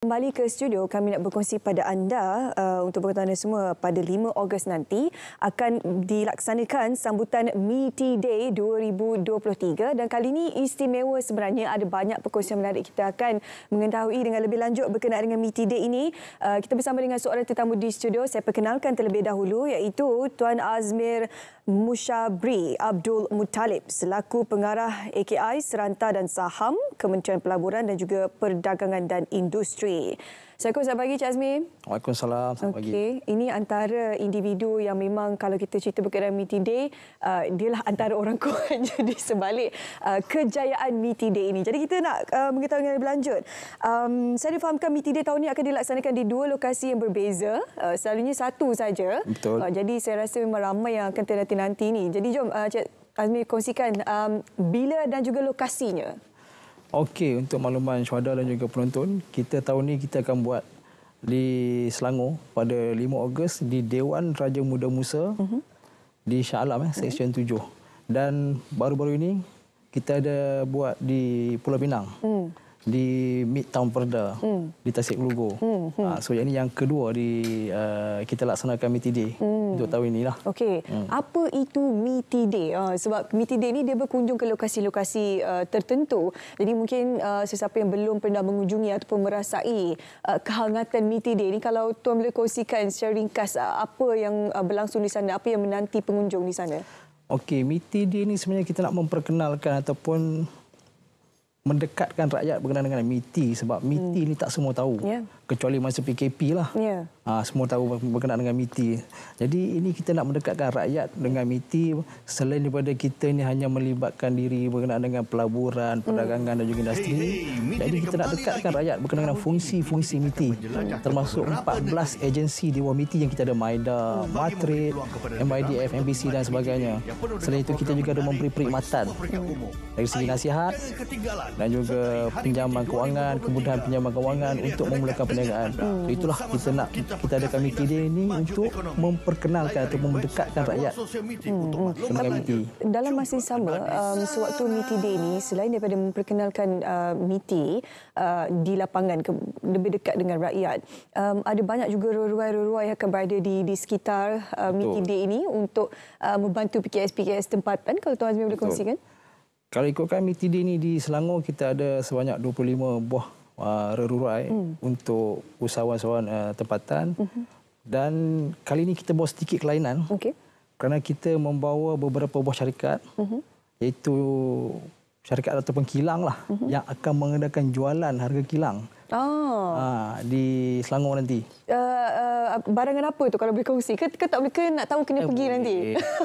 Kembali ke studio, kami nak berkongsi pada anda uh, untuk berkata anda semua pada 5 Ogos nanti akan dilaksanakan sambutan Meaty Day 2023 dan kali ini istimewa sebenarnya ada banyak perkongsian menarik kita akan mengetahui dengan lebih lanjut berkenaan dengan Meaty Day ini. Uh, kita bersama dengan seorang tetamu di studio, saya perkenalkan terlebih dahulu iaitu Tuan Azmir Azmir. Mushabri Abdul Mutalib selaku pengarah AKI Seranta dan Saham Kementerian Pelaburan dan juga Perdagangan dan Industri. Assalamualaikum, selamat pagi Cik Azmi. Waalaikumsalam, selamat okay. pagi. Ini antara individu yang memang kalau kita cerita berkaitan Meety Day, uh, dia lah antara orang kuat jadi sebalik uh, kejayaan Meety Day ini. Jadi kita nak uh, mengetahui yang lebih lanjut. Um, saya difahamkan Meety Day tahun ini akan dilaksanakan di dua lokasi yang berbeza. Uh, selalunya satu saja. Betul. Uh, jadi saya rasa memang ramai yang akan terhati nanti ini. Jadi jom uh, Cik Azmi kongsikan um, bila dan juga lokasinya. Okey untuk makluman syuhada dan juga penonton, kita tahun ini kita akan buat di Selangor pada 5 Ogos di Dewan Raja Muda Musa uh-huh. di Shah Alam eh, Seksyen mhm. uh-huh. 7. Dan baru-baru ini kita ada buat di Pulau Pinang. Uh-huh di Town Perda hmm. di Tasik Lugo. Hmm. Hmm. Ha, so yang ini yang kedua di uh, kita laksanakan MITD hmm. untuk tahun inilah. Okey. Hmm. Apa itu MITD? Uh, ah, sebab MITD ini dia berkunjung ke lokasi-lokasi uh, tertentu. Jadi mungkin uh, sesiapa yang belum pernah mengunjungi ataupun merasai uh, kehangatan MITD ini kalau tuan boleh kongsikan secara ringkas uh, apa yang uh, berlangsung di sana, apa yang menanti pengunjung di sana? Okey, MITD ini sebenarnya kita nak memperkenalkan ataupun mendekatkan rakyat berkenaan dengan MITI sebab MITI hmm. ni tak semua tahu. Yeah kecuali masa PKP lah. Yeah. Ya. Ha, semua tahu berkenaan dengan MITI. Jadi ini kita nak mendekatkan rakyat dengan MITI selain daripada kita ini hanya melibatkan diri berkenaan dengan pelaburan, hmm. perdagangan dan juga industri. Hey, hey, Jadi kita nak dekatkan lagi. rakyat berkenaan dengan fungsi-fungsi MITI. Termasuk 14 agensi di bawah MITI yang kita ada MAIDA, MATRID, MIDF, MBC dan sebagainya. Selain itu kita juga ada memberi perkhidmatan dari segi nasihat dan juga pinjaman kewangan, kemudahan pinjaman kewangan untuk memulakan perniagaan perniagaan. Hmm. itulah kita nak kita ada kami kini ini untuk memperkenalkan atau mendekatkan rakyat hmm. untuk MITI. Hmm. Dalam masa yang sama, um, sewaktu uh, MITI Day ini, selain daripada memperkenalkan uh, MITI uh, di lapangan ke, lebih dekat dengan rakyat, um, ada banyak juga ruai-ruai yang akan berada di, di sekitar uh, MITI Day ini untuk uh, membantu PKS-PKS tempatan. Kalau Tuan Azmi boleh kongsikan. Kalau ikutkan MITI Day ini di Selangor, kita ada sebanyak 25 buah Uh, rerurai hmm. untuk usahawan-usahawan uh, tempatan. Hmm. Dan kali ini kita bawa sedikit kelainan. Okey. Kerana kita membawa beberapa buah syarikat hmm. iaitu syarikat ataupun kilang lah hmm. yang akan mengadakan jualan harga kilang. Oh. Uh, di Selangor nanti. Uh, uh, barangan apa tu kalau boleh kongsi? Ke, ke tak boleh ke nak tahu kena eh, pergi boleh. nanti?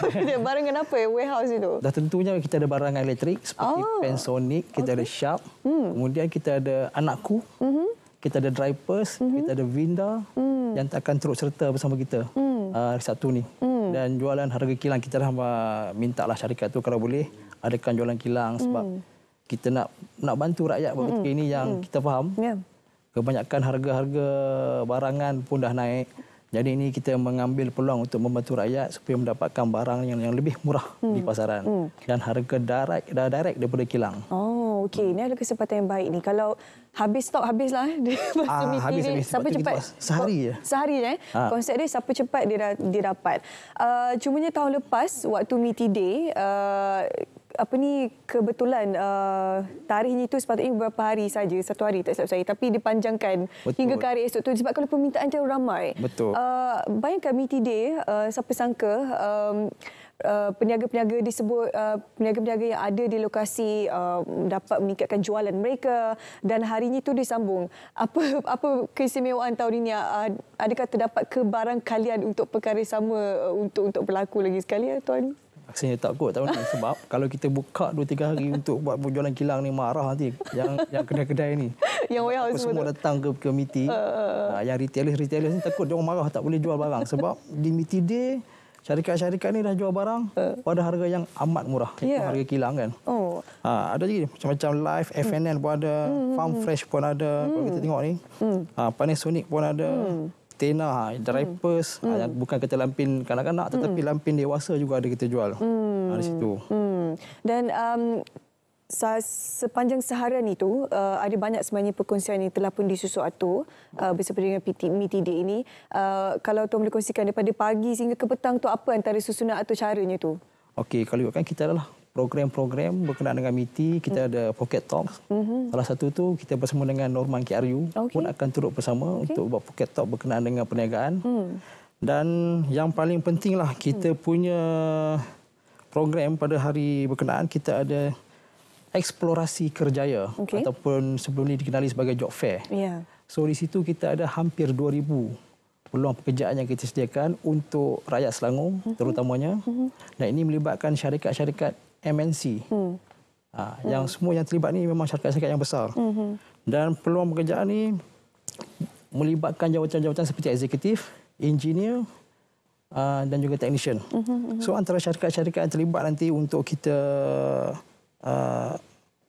barangan apa warehouse itu? Dah tentunya kita ada barangan elektrik seperti oh. Panasonic, kita okay. ada Sharp. Hmm. Kemudian kita ada anakku. Mm-hmm. Kita ada drivers, mm-hmm. kita ada Vinda mm. yang takkan turut serta bersama kita mm. Ah, hari uh, Sabtu ni. Mm. Dan jualan harga kilang, kita dah minta lah syarikat tu kalau boleh adakan jualan kilang sebab mm. kita nak nak bantu rakyat mm-hmm. ini yang mm. kita faham. Yeah kebanyakan harga-harga barangan pun dah naik. Jadi ini kita mengambil peluang untuk membantu rakyat supaya mendapatkan barang yang yang lebih murah hmm. di pasaran hmm. dan harga direct dah direct daripada kilang. Oh, okey. Hmm. Ini ada kesempatan yang baik ni. Kalau habis stok habislah di masa ah, habis, Habis, siapa cepat sehari je. Sehari je. Eh? Ha. Konsep dia siapa cepat dia dia dapat. Uh, cumanya tahun lepas waktu meeting day uh, apa ni kebetulan uh, tarikhnya itu sepatutnya beberapa hari saja satu hari tak silap saya tapi dipanjangkan Betul. hingga ke hari esok tu sebab kalau permintaan dia ramai. Betul. Uh, bayangkan meeting day uh, siapa sangka um, Uh, peniaga-peniaga disebut uh, peniaga-peniaga yang ada di lokasi uh, dapat meningkatkan jualan mereka dan harinya itu disambung apa apa kesemewaan tahun ini uh, adakah terdapat kebarang kalian untuk perkara sama uh, untuk untuk berlaku lagi sekali ya, tuan saya takut tahu ni sebab kalau kita buka 2 3 hari untuk buat penjualan kilang ni marah nanti yang yang kedai-kedai ni yang warehouse semua, semua datang ke ke MIT uh. Uh, yang retailer retailer ni takut dia orang marah tak boleh jual barang sebab di MIT day syarikat-syarikat ni dah jual barang uh. pada harga yang amat murah yeah. itu harga kilang kan oh uh, ada lagi macam-macam live FNN hmm. pun ada hmm. hmm farm hmm. fresh pun ada hmm. kalau kita hmm. tengok ni hmm. uh, panasonic pun ada hmm antena, lah, ha, diapers, hmm. Ha, hmm. bukan kata lampin kanak-kanak hmm. tetapi hmm. lampin dewasa juga ada kita jual ha, hmm. di situ. Hmm. Dan um, sepanjang seharian itu uh, ada banyak sebenarnya perkongsian yang telah pun disusu atur uh, bersama dengan PT ini. Uh, kalau tuan boleh kongsikan daripada pagi sehingga ke petang tu apa antara susunan atau caranya tu? Okey, kalau ikutkan kita adalah program-program berkenaan dengan MITI, e kita mm. ada Pocket Talk. Mm -hmm. Salah satu tu kita bersama dengan Norman KRU okay. pun akan turut bersama okay. untuk buat Pocket Talk berkenaan dengan perniagaan. Mm. Dan yang paling pentinglah kita mm. punya program pada hari berkenaan, kita ada eksplorasi kerjaya okay. ataupun sebelum ini dikenali sebagai job fair. Yeah. So di situ kita ada hampir 2,000 peluang pekerjaan yang kita sediakan untuk rakyat Selangor mhm. terutamanya. Mhm. Dan ini melibatkan syarikat-syarikat MNC. Hmm. Ha, hmm. Yang semua yang terlibat ni memang syarikat-syarikat yang besar. Hmm. Dan peluang pekerjaan ni melibatkan jawatan-jawatan seperti eksekutif, engineer uh, dan juga technician. Hmm, hmm, hmm. So antara syarikat-syarikat yang terlibat nanti untuk kita uh,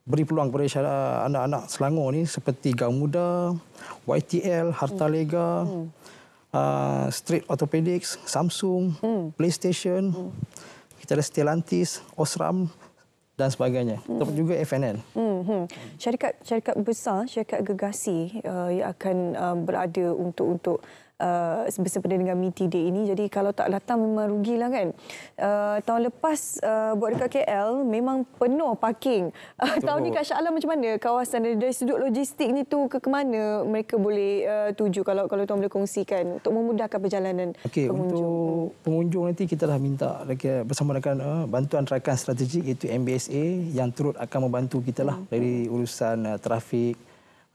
beri peluang kepada anak-anak Selangor ni seperti Gang Muda, YTL, Harta hmm. Lega, hmm. Uh, Street Orthopedics, Samsung, hmm. PlayStation, hmm kita ada Stellantis, Osram dan sebagainya. Hmm. Termasuk juga FNL. Hmm, hmm. Syarikat syarikat besar, syarikat gegasi uh, yang akan uh, berada untuk untuk uh, sempena dengan meeting day ini. Jadi kalau tak datang memang rugilah kan. Uh, tahun lepas uh, buat dekat KL memang penuh parking. Uh, tahun ni Kak Syaklah macam mana kawasan dari, dari sudut logistik ni tu ke ke mana mereka boleh uh, tuju kalau kalau tuan boleh kongsikan untuk memudahkan perjalanan okay, pengunjung. Untuk pengunjung nanti kita dah minta bersama dengan uh, bantuan rakan strategik iaitu MBSA yang turut akan membantu kita lah hmm. dari urusan uh, trafik,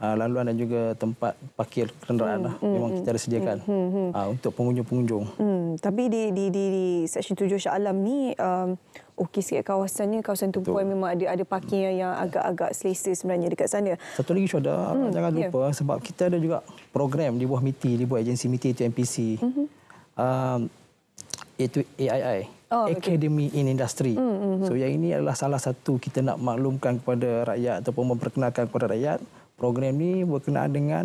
uh, laluan dan juga tempat parkir kenderaan hmm, hmm, memang hmm, kita ada sediakan hmm, hmm, hmm. Uh, untuk pengunjung-pengunjung. Hmm, tapi di di di, di Seksyen 7 Shah Alam ni um, okey sikit kawasannya kawasan tu pun memang ada ada parking yang, hmm. yang agak-agak selesa sebenarnya dekat sana. Satu lagi Syoda hmm, ah, jangan ya. lupa sebab kita ada juga program di bawah MITI di bawah agensi MITI itu MPC. Hmm. Um, iaitu AII Oh, Academy okay. in Industry. Mm, mm, mm. So yang ini adalah salah satu kita nak maklumkan kepada rakyat ataupun memperkenalkan kepada rakyat program ni berkenaan dengan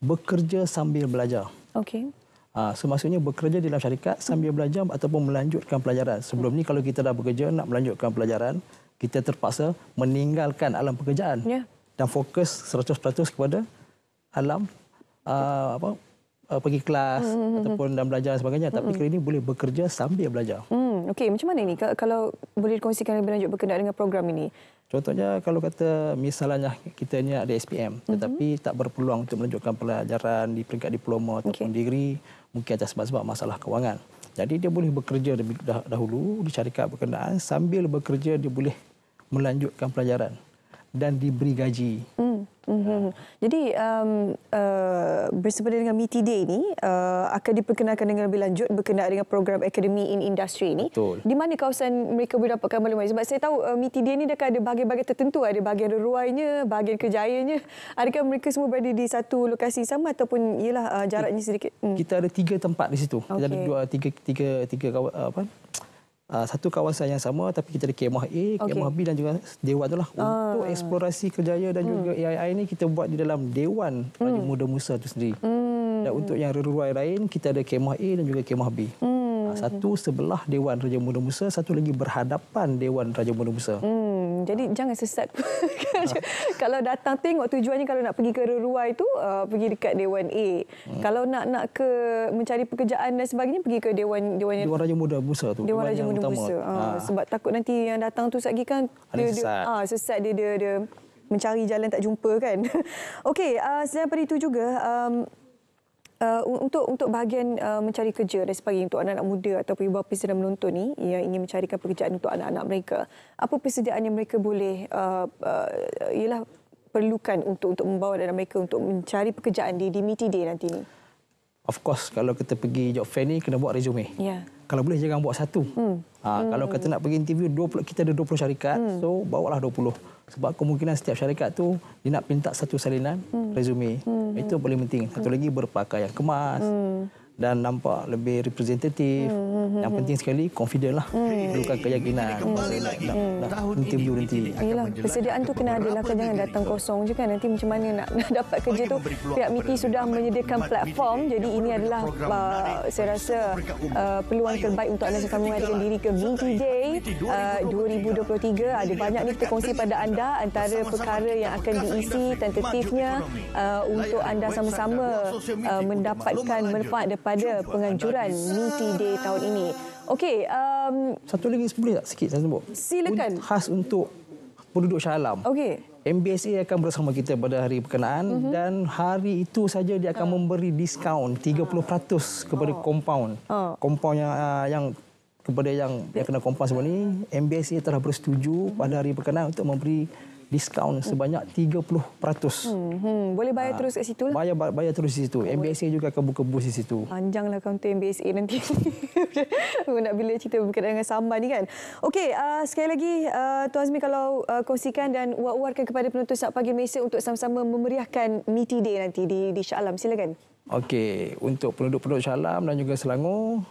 bekerja sambil belajar. Okey. Ha, so maksudnya bekerja dalam syarikat sambil belajar ataupun melanjutkan pelajaran. Sebelum ni kalau kita dah bekerja nak melanjutkan pelajaran, kita terpaksa meninggalkan alam pekerjaan ya. dan fokus 100% kepada alam uh, apa uh, pergi kelas mm-hmm. ataupun dalam belajar dan sebagainya. Mm-hmm. Tapi kali ini boleh bekerja sambil belajar. Mm-hmm. Hmm, okey, macam mana ini? Kalau boleh dikongsikan lebih lanjut berkenaan dengan program ini? Contohnya kalau kata misalnya kita ni ada SPM mhm. tetapi mm -hmm. tak berpeluang untuk melanjutkan pelajaran di peringkat diploma ataupun okay. degree mungkin ada sebab-sebab masalah kewangan. Jadi dia boleh bekerja dah dahulu di syarikat berkenaan sambil bekerja dia boleh melanjutkan pelajaran dan diberi gaji. Mm. Mm -hmm. ya. Jadi um, uh, bersama dengan MITI Day ini uh, akan diperkenalkan dengan lebih lanjut berkenaan dengan program Akademi in Industry ini. Betul. Di mana kawasan mereka boleh dapatkan maklumat? Sebab saya tahu uh, MITI Day ini dah ada bahagian-bahagian tertentu. Ada bahagian ruainya, bahagian kejayaannya. Adakah mereka semua berada di satu lokasi sama ataupun ialah uh, jaraknya sedikit? Hmm. Kita ada tiga tempat di situ. Okay. Kita ada dua, tiga, tiga, tiga, tiga apa? Ah, satu kawasan yang sama tapi kita ada KMH A, KMH B dan juga Dewan itulah ah. untuk uh. eksplorasi kejayaan dan juga hmm. AII ini kita buat di dalam Dewan Raja hmm. Muda Musa itu sendiri. Hmm. Dan untuk yang reruai lain kita ada KMH A dan juga KMH B. Hmm. Ah, satu sebelah Dewan Raja Muda Musa, satu lagi berhadapan Dewan Raja Muda Musa. Hmm. Hmm. Jadi ha. jangan sesat. ha. Kalau datang tengok tujuannya kalau nak pergi ke Ruai itu uh, pergi dekat Dewan A. Ha. Kalau nak nak ke mencari pekerjaan dan sebagainya pergi ke Dewan Dewan, Dewan Raja Muda Bursa tu. Dewan Raja Muda Bursa. Ha. Ah, ha. Sebab takut nanti yang datang tu satgi kan dia, sesat. dia ha, sesat dia dia, dia mencari jalan tak jumpa kan. Okey, uh, selain itu juga um, uh, untuk untuk bahagian uh, mencari kerja dan sebagainya untuk anak-anak muda atau ibu bapa sedang menonton ni yang ingin mencari pekerjaan untuk anak-anak mereka, apa persediaan yang mereka boleh uh, uh, ialah perlukan untuk untuk membawa anak-anak mereka untuk mencari pekerjaan di DMTD di nanti ni? Of course, kalau kita pergi job fair ni, kena buat resume. Yeah. Kalau boleh, jangan buat satu. Hmm. Ha, hmm. Kalau kata nak pergi interview, 20, kita ada 20 syarikat, hmm. so lah 20. Sebab kemungkinan setiap syarikat tu dia nak pinta satu salinan hmm. resume. Hmm. Itu paling penting. Satu hmm. lagi berpakaian kemas. Hmm dan nampak lebih representatif. Hmm, hmm, hmm, Yang hmm. penting sekali confident lah. Hmm. Bukan keyakinan. Hmm. Kembali lagi. Hmm. Tahun ini nanti. Yalah, persediaan tu kena ada lah. Kan, jangan datang kosong je kan. Nanti macam mana nak, dapat kerja tu. Pihak MITI sudah menyediakan platform. Jadi ini adalah uh, saya rasa uh, peluang terbaik untuk anda semua mengadakan diri ke MITI lah. Day 2023. Uh, ada banyak ni kita kongsi pada anda antara perkara yang akan diisi tentatifnya untuk anda sama-sama mendapatkan manfaat pada Jumpa penganjuran Minty Day tahun ini. Okey, um, satu lagi boleh tak sikit saya sebut? Silakan. Un, khas untuk penduduk Shah Alam. Okey. MBSA akan bersama kita pada hari perkenaan mm-hmm. dan hari itu saja dia akan uh. memberi diskaun 30% ah. kepada oh. Ah. compound. Uh. Compound yang uh, yang kepada yang yang ya. kena kompaun sebelum ini, MBSA telah bersetuju mm-hmm. pada hari perkenaan untuk memberi diskaun sebanyak 30%. Hmm, hmm, boleh bayar ha. terus kat situ lah. Bayar bayar terus di situ. MBSA juga akan buka bus di situ. Panjanglah kaunter MBSA nanti. Aku nak bila cerita berkaitan dengan sambal ni kan. Okey, uh, sekali lagi uh, Tuan Azmi kalau uh, kongsikan dan uar-uarkan kepada penonton Sabtu pagi Malaysia untuk sama-sama memeriahkan Meaty Day nanti di di Shah Alam. Silakan. Okey, untuk penduduk-penduduk Shah Alam dan juga Selangor,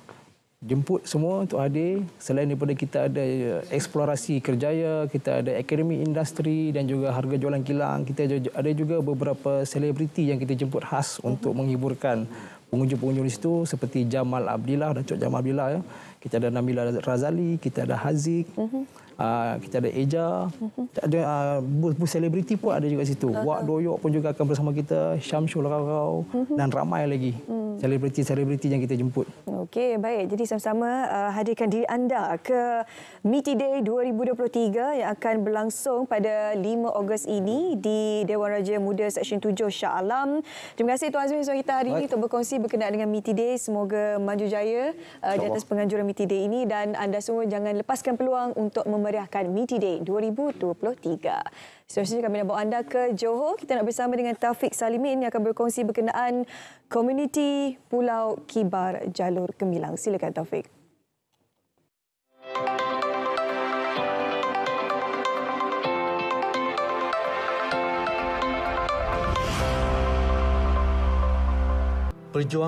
jemput semua untuk hadir selain daripada kita ada ya, eksplorasi kerjaya kita ada akademi industri dan juga harga jualan kilang kita ada juga beberapa selebriti yang kita jemput khas untuk menghiburkan pengunjung-pengunjung di situ seperti Jamal Abdillah dan Datuk Jamal Abdillah ya kita ada Nabila Razali kita ada Haziq uh-huh. Uh, kita ada Eja, tak ada uh, ah, bus bus selebriti pun ada juga situ. Wak Doyok pun juga akan bersama kita, Syamsul Rarau mhm. dan ramai lagi selebriti-selebriti hmm. yang kita jemput. Okey, baik. Jadi sama-sama uh, hadirkan diri anda ke Meeting Day 2023 yang akan berlangsung pada 5 Ogos ini di Dewan Raja Muda Seksyen 7 Shah Alam. Terima kasih Tuan Azmi Suhaib kita hari ini untuk berkongsi berkenaan dengan Meeting Day. Semoga maju jaya uh, di atas penganjuran Meeting Day ini dan anda semua jangan lepaskan peluang untuk mem- memeriahkan Meaty Day 2023. Seterusnya kami nak bawa anda ke Johor. Kita nak bersama dengan Taufik Salimin yang akan berkongsi berkenaan komuniti Pulau Kibar Jalur Gemilang. Silakan Taufik. Perjuangan